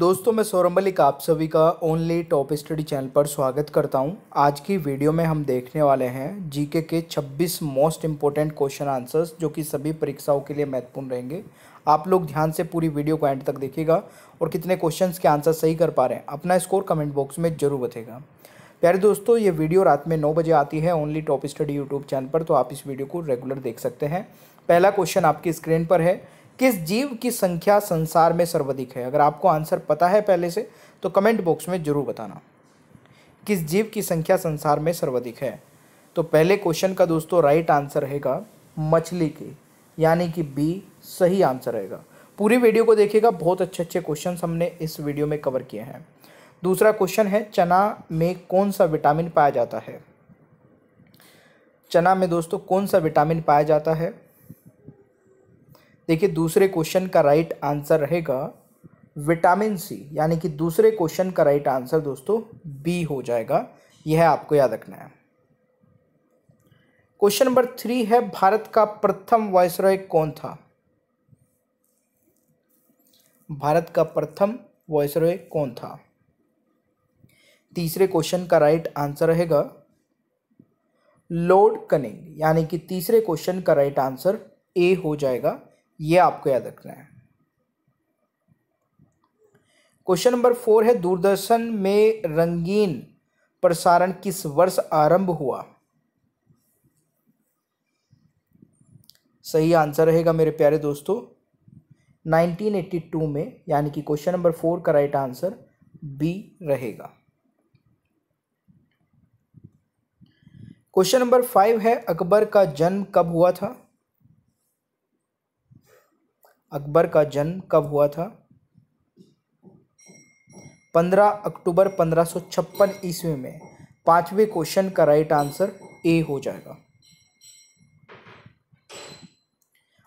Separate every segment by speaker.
Speaker 1: दोस्तों मैं सौरभ मलिक आप सभी का ओनली टॉप स्टडी चैनल पर स्वागत करता हूं। आज की वीडियो में हम देखने वाले हैं जीके के 26 मोस्ट इम्पोर्टेंट क्वेश्चन आंसर्स जो कि सभी परीक्षाओं के लिए महत्वपूर्ण रहेंगे आप लोग ध्यान से पूरी वीडियो को एंड तक देखिएगा और कितने क्वेश्चन के आंसर सही कर पा रहे हैं अपना स्कोर कमेंट बॉक्स में जरूर बताएगा प्यारे दोस्तों ये वीडियो रात में नौ बजे आती है only top study YouTube channel पर तो आप इस वीडियो को रेगुलर देख सकते हैं पहला क्वेश्चन आपकी स्क्रीन पर है किस जीव की संख्या संसार में सर्वाधिक है अगर आपको आंसर पता है पहले से तो कमेंट बॉक्स में ज़रूर बताना किस जीव की संख्या संसार में सर्वाधिक है तो पहले क्वेश्चन का दोस्तों राइट आंसर रहेगा मछली की यानी कि बी सही आंसर रहेगा पूरी वीडियो को देखिएगा बहुत अच्छे अच्छे क्वेश्चन हमने इस वीडियो में कवर किए हैं दूसरा क्वेश्चन है चना में कौन सा विटामिन पाया जाता है चना में दोस्तों कौन सा विटामिन पाया जाता है देखिए दूसरे क्वेश्चन का राइट आंसर रहेगा विटामिन सी यानी कि दूसरे क्वेश्चन का राइट आंसर दोस्तों बी हो जाएगा यह आपको याद रखना है क्वेश्चन नंबर थ्री है भारत का प्रथम वायसरॉय कौन था भारत का प्रथम वॉयसरॉय कौन था तीसरे क्वेश्चन का राइट आंसर रहेगा लॉर्ड कनिंग यानी कि तीसरे क्वेश्चन का राइट आंसर ए हो जाएगा ये आपको याद रखना है क्वेश्चन नंबर फोर है दूरदर्शन में रंगीन प्रसारण किस वर्ष आरंभ हुआ सही आंसर रहेगा मेरे प्यारे दोस्तों 1982 में यानी कि क्वेश्चन नंबर फोर का राइट आंसर बी रहेगा क्वेश्चन नंबर फाइव है अकबर का जन्म कब हुआ था अकबर का जन्म कब हुआ था पंद्रह अक्टूबर पंद्रह छप्पन ईस्वी में पांचवें क्वेश्चन का राइट आंसर ए हो जाएगा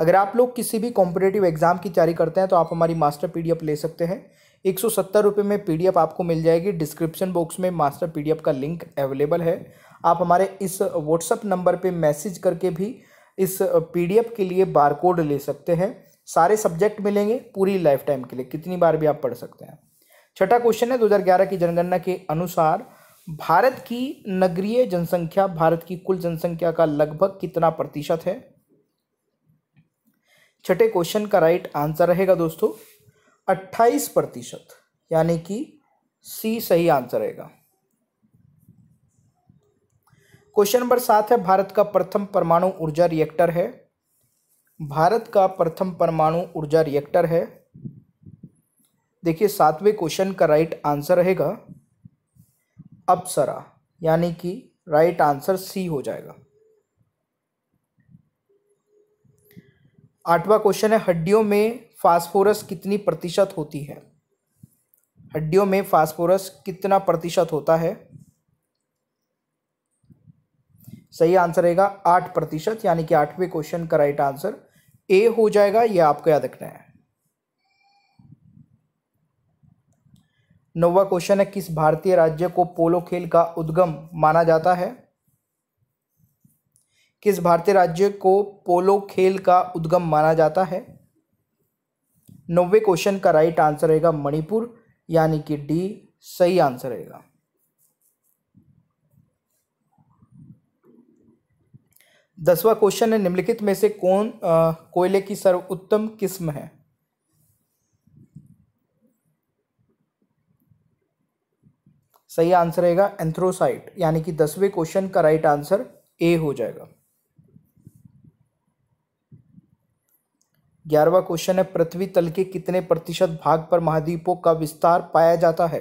Speaker 1: अगर आप लोग किसी भी कॉम्पिटेटिव एग्जाम की तैयारी करते हैं तो आप हमारी मास्टर पीडीएफ ले सकते हैं एक सौ सत्तर रुपये में पीडीएफ आपको मिल जाएगी डिस्क्रिप्शन बॉक्स में मास्टर पी का लिंक अवेलेबल है आप हमारे इस व्हाट्सअप नंबर पे मैसेज करके भी इस पी के लिए बारकोड ले सकते हैं सारे सब्जेक्ट मिलेंगे पूरी लाइफ टाइम के लिए कितनी बार भी आप पढ़ सकते हैं छठा क्वेश्चन है 2011 की जनगणना के अनुसार भारत की नगरीय जनसंख्या भारत की कुल जनसंख्या का लगभग कितना प्रतिशत है छठे क्वेश्चन का राइट आंसर रहेगा दोस्तों अट्ठाईस प्रतिशत यानी कि सी सही आंसर रहेगा क्वेश्चन नंबर सात है भारत का प्रथम परमाणु ऊर्जा रिएक्टर है भारत का प्रथम परमाणु ऊर्जा रिएक्टर है देखिए सातवें क्वेश्चन का राइट आंसर रहेगा अप्सरा यानी कि राइट आंसर सी हो जाएगा आठवां क्वेश्चन है हड्डियों में फास्फोरस कितनी प्रतिशत होती है हड्डियों में फास्फोरस कितना प्रतिशत होता है सही आंसर रहेगा आठ प्रतिशत यानी कि आठवें क्वेश्चन का राइट आंसर ए हो जाएगा ये आपको याद रखना है नौवा क्वेश्चन है किस भारतीय राज्य को पोलो खेल का उद्गम माना जाता है किस भारतीय राज्य को पोलो खेल का उद्गम माना जाता है नौवे क्वेश्चन का राइट आंसर रहेगा मणिपुर यानी कि डी सही आंसर रहेगा दसवा क्वेश्चन है निम्नलिखित में से कौन कोयले की सर्वोत्तम किस्म है सही आंसर रहेगा एंथ्रोसाइट यानी कि दसवें क्वेश्चन का राइट आंसर ए हो जाएगा ग्यारहवा क्वेश्चन है पृथ्वी तल के कितने प्रतिशत भाग पर महाद्वीपों का विस्तार पाया जाता है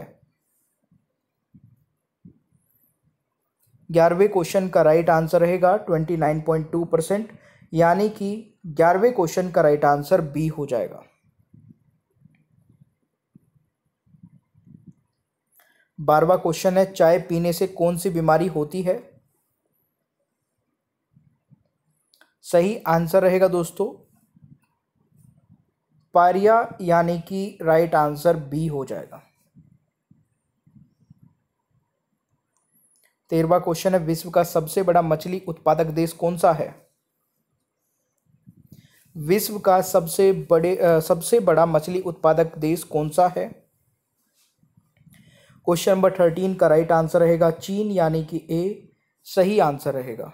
Speaker 1: ग्यारहवें क्वेश्चन का राइट आंसर रहेगा twenty nine point two percent यानी कि ग्यारहवें क्वेश्चन का राइट आंसर बी हो जाएगा बारवा क्वेश्चन है चाय पीने से कौन सी बीमारी होती है सही आंसर रहेगा दोस्तों पारिया यानी कि राइट आंसर बी हो जाएगा तेरवा क्वेश्चन है विश्व का सबसे बड़ा मछली उत्पादक देश कौन सा है विश्व का सबसे बड़े आ, सबसे बड़ा मछली उत्पादक देश कौन सा है क्वेश्चन नंबर थर्टीन का राइट आंसर रहेगा चीन यानी कि ए सही आंसर रहेगा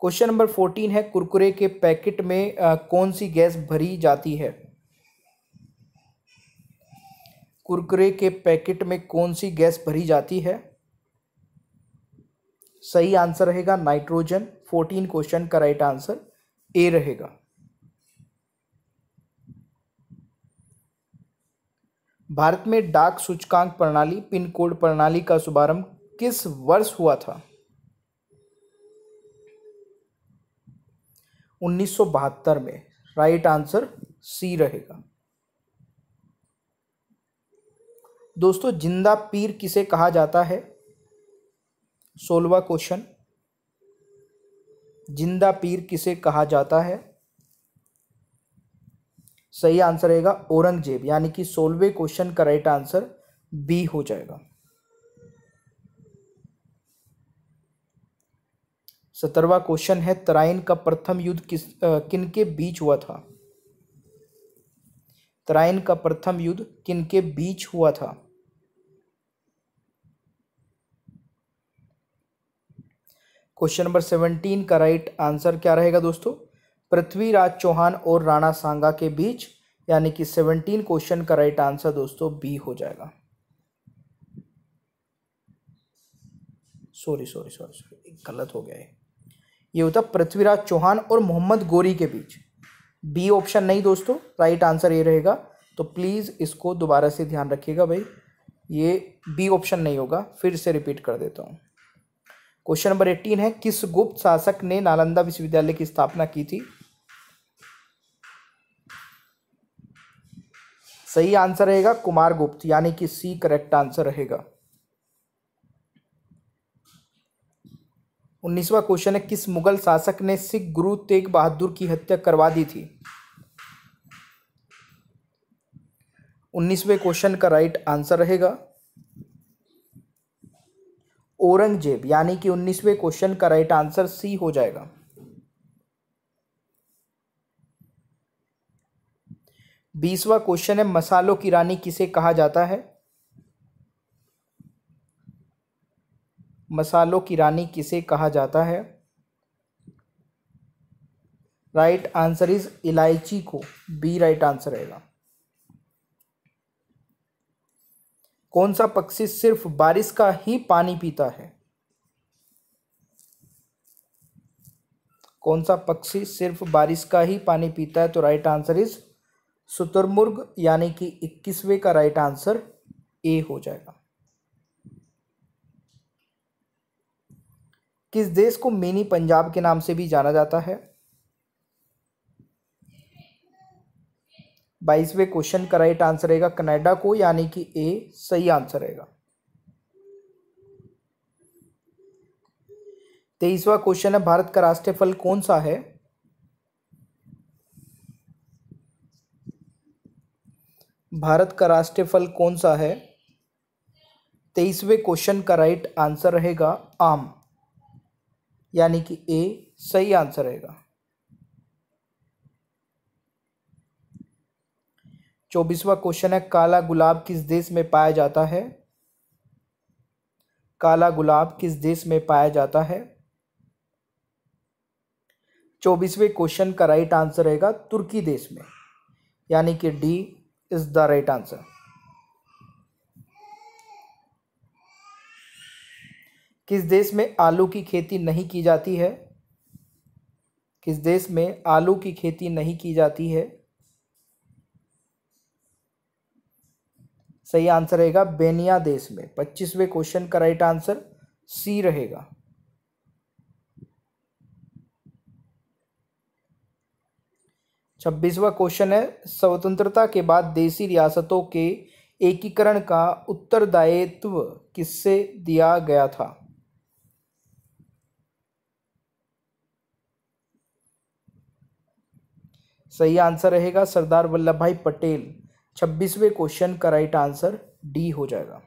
Speaker 1: क्वेश्चन नंबर फोर्टीन है कुरकुरे के पैकेट में आ, कौन सी गैस भरी जाती है कुरकुरे के पैकेट में कौन सी गैस भरी जाती है सही आंसर रहेगा नाइट्रोजन फोर्टीन क्वेश्चन का राइट आंसर ए रहेगा भारत में डाक सूचकांक प्रणाली पिन कोड प्रणाली का शुभारंभ किस वर्ष हुआ था उन्नीस में राइट आंसर सी रहेगा दोस्तों जिंदा पीर किसे कहा जाता है सोलवा क्वेश्चन जिंदा पीर किसे कहा जाता है सही आंसर रहेगा औरंगजेब यानी कि सोलवे क्वेश्चन का राइट आंसर बी हो जाएगा सत्रवा क्वेश्चन है तराइन का प्रथम युद्ध किस किन के बीच हुआ था तराइन का प्रथम युद्ध किनके बीच हुआ था क्वेश्चन नंबर सेवनटीन का राइट आंसर क्या रहेगा दोस्तों पृथ्वीराज चौहान और राणा सांगा के बीच यानी कि सेवनटीन क्वेश्चन का राइट आंसर दोस्तों बी हो जाएगा सॉरी सॉरी सॉरी सॉरी गलत हो गया है ये होता पृथ्वीराज चौहान और मोहम्मद गोरी के बीच बी ऑप्शन नहीं दोस्तों राइट आंसर ये रहेगा तो प्लीज़ इसको दोबारा से ध्यान रखिएगा भाई ये बी ऑप्शन नहीं होगा फिर से रिपीट कर देता हूँ क्वेश्चन नंबर एट्टीन है किस गुप्त शासक ने नालंदा विश्वविद्यालय की स्थापना की थी सही आंसर रहेगा कुमार गुप्त यानी कि सी करेक्ट आंसर रहेगा उन्नीसवा क्वेश्चन है किस मुगल शासक ने सिख गुरु तेग बहादुर की हत्या करवा दी थी उन्नीसवें क्वेश्चन का राइट आंसर रहेगा औरंगजेब यानी कि उन्नीसवें क्वेश्चन का राइट आंसर सी हो जाएगा बीसवा क्वेश्चन है मसालों की रानी किसे कहा जाता है मसालों की रानी किसे कहा जाता है राइट आंसर इज इलायची को बी राइट आंसर रहेगा कौन सा पक्षी सिर्फ बारिश का ही पानी पीता है कौन सा पक्षी सिर्फ बारिश का ही पानी पीता है तो राइट आंसर इज शुतुरमुर्ग यानी कि इक्कीसवे का राइट आंसर ए हो जाएगा किस देश को मिनी पंजाब के नाम से भी जाना जाता है बाईसवें क्वेश्चन का राइट आंसर रहेगा कनाडा को यानी कि ए सही आंसर रहेगा तेईसवा क्वेश्चन है भारत का राष्ट्रीय फल कौन सा है भारत का राष्ट्रीय फल कौन सा है तेईसवें क्वेश्चन का राइट आंसर रहेगा आम यानी कि ए सही आंसर रहेगा चौबीसवा क्वेश्चन है काला गुलाब किस देश में पाया जाता है काला गुलाब किस देश में पाया जाता है चौबीसवें क्वेश्चन का राइट आंसर रहेगा तुर्की देश में यानी कि D is the right answer किस देश में आलू की खेती नहीं की जाती है किस देश में आलू की खेती नहीं की जाती है सही आंसर रहेगा बेनिया देश में पच्चीसवें क्वेश्चन का राइट आंसर सी रहेगा छब्बीसवा क्वेश्चन है स्वतंत्रता के बाद देसी रियासतों के एकीकरण का उत्तरदायित्व किससे दिया गया था सही आंसर रहेगा सरदार वल्लभ भाई पटेल छब्बीसवें क्वेश्चन का राइट आंसर डी हो जाएगा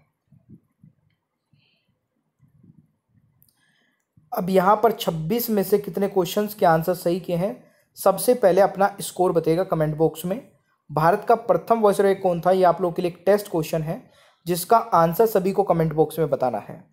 Speaker 1: अब यहाँ पर छब्बीस में से कितने क्वेश्चंस के आंसर सही किए हैं सबसे पहले अपना स्कोर बताइएगा कमेंट बॉक्स में भारत का प्रथम वॉइस रॉय कौन था ये आप लोगों के लिए एक टेस्ट क्वेश्चन है जिसका आंसर सभी को कमेंट बॉक्स में बताना है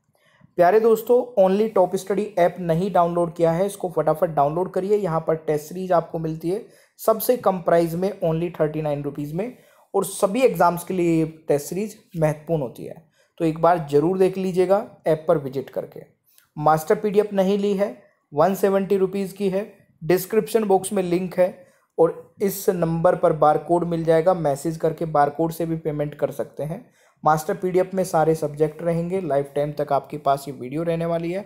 Speaker 1: प्यारे दोस्तों ओनली टॉप स्टडी ऐप नहीं डाउनलोड किया है इसको फटाफट डाउनलोड करिए यहाँ पर टेस्ट सीरीज आपको मिलती है सबसे कम प्राइस में ओनली थर्टी नाइन रुपीज़ में और सभी एग्ज़ाम्स के लिए ये टेस्ट सीरीज महत्वपूर्ण होती है तो एक बार ज़रूर देख लीजिएगा ऐप पर विजिट करके मास्टर पी नहीं ली है वन सेवेंटी रुपीज़ की है डिस्क्रिप्शन बॉक्स में लिंक है और इस नंबर पर बार कोड मिल जाएगा मैसेज करके बार कोड से भी पेमेंट कर सकते हैं मास्टर पीडीएफ में सारे सब्जेक्ट रहेंगे लाइफ टाइम तक आपके पास ये वीडियो रहने वाली है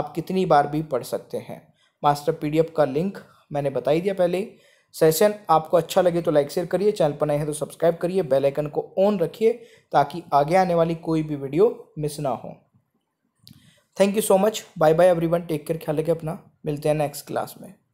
Speaker 1: आप कितनी बार भी पढ़ सकते हैं मास्टर पीडीएफ का लिंक मैंने बताई दिया पहले ही सेशन आपको अच्छा लगे तो लाइक शेयर करिए चैनल पर नए हैं तो सब्सक्राइब करिए बेल आइकन को ऑन रखिए ताकि आगे आने वाली कोई भी वीडियो मिस ना हो thank you so much bye bye everyone take care ख्याल रखें अपना मिलते हैं नेक्स्ट क्लास में